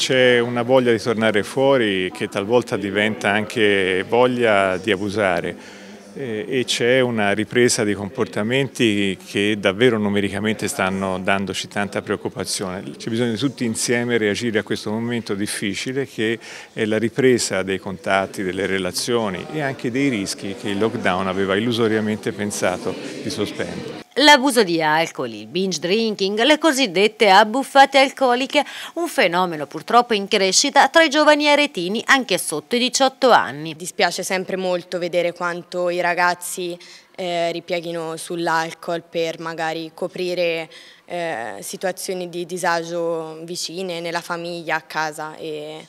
C'è una voglia di tornare fuori che talvolta diventa anche voglia di abusare eh, e c'è una ripresa di comportamenti che davvero numericamente stanno dandoci tanta preoccupazione. C'è bisogno di tutti insieme reagire a questo momento difficile che è la ripresa dei contatti, delle relazioni e anche dei rischi che il lockdown aveva illusoriamente pensato di sospendere. L'abuso di alcol, il binge drinking, le cosiddette abbuffate alcoliche, un fenomeno purtroppo in crescita tra i giovani aretini anche sotto i 18 anni. Dispiace sempre molto vedere quanto i ragazzi eh, ripieghino sull'alcol per magari coprire eh, situazioni di disagio vicine, nella famiglia, a casa e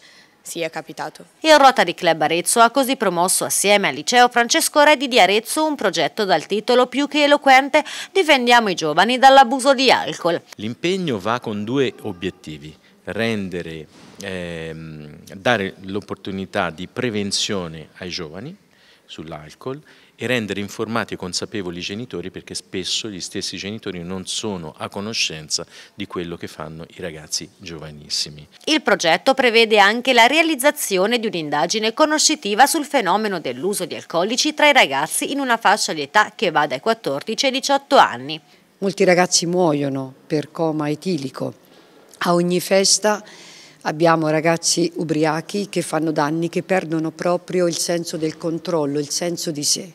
sì, è capitato. Il Rotary Club Arezzo ha così promosso assieme al liceo Francesco Redi di Arezzo un progetto dal titolo più che eloquente Difendiamo i giovani dall'abuso di alcol. L'impegno va con due obiettivi, rendere, ehm, dare l'opportunità di prevenzione ai giovani sull'alcol e rendere informati e consapevoli i genitori perché spesso gli stessi genitori non sono a conoscenza di quello che fanno i ragazzi giovanissimi. Il progetto prevede anche la realizzazione di un'indagine conoscitiva sul fenomeno dell'uso di alcolici tra i ragazzi in una fascia di età che va dai 14 ai 18 anni. Molti ragazzi muoiono per coma etilico. A ogni festa Abbiamo ragazzi ubriachi che fanno danni, che perdono proprio il senso del controllo, il senso di sé.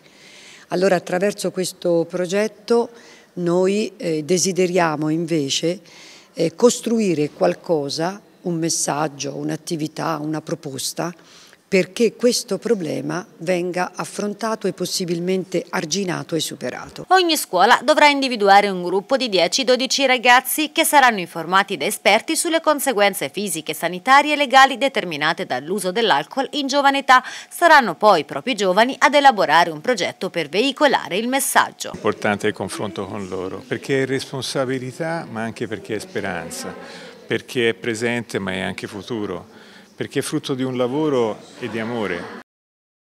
Allora attraverso questo progetto noi eh, desideriamo invece eh, costruire qualcosa, un messaggio, un'attività, una proposta perché questo problema venga affrontato e possibilmente arginato e superato. Ogni scuola dovrà individuare un gruppo di 10-12 ragazzi che saranno informati da esperti sulle conseguenze fisiche, sanitarie e legali determinate dall'uso dell'alcol in giovane età. Saranno poi i propri giovani ad elaborare un progetto per veicolare il messaggio. Importante il confronto con loro perché è responsabilità ma anche perché è speranza, perché è presente ma è anche futuro perché è frutto di un lavoro e di amore.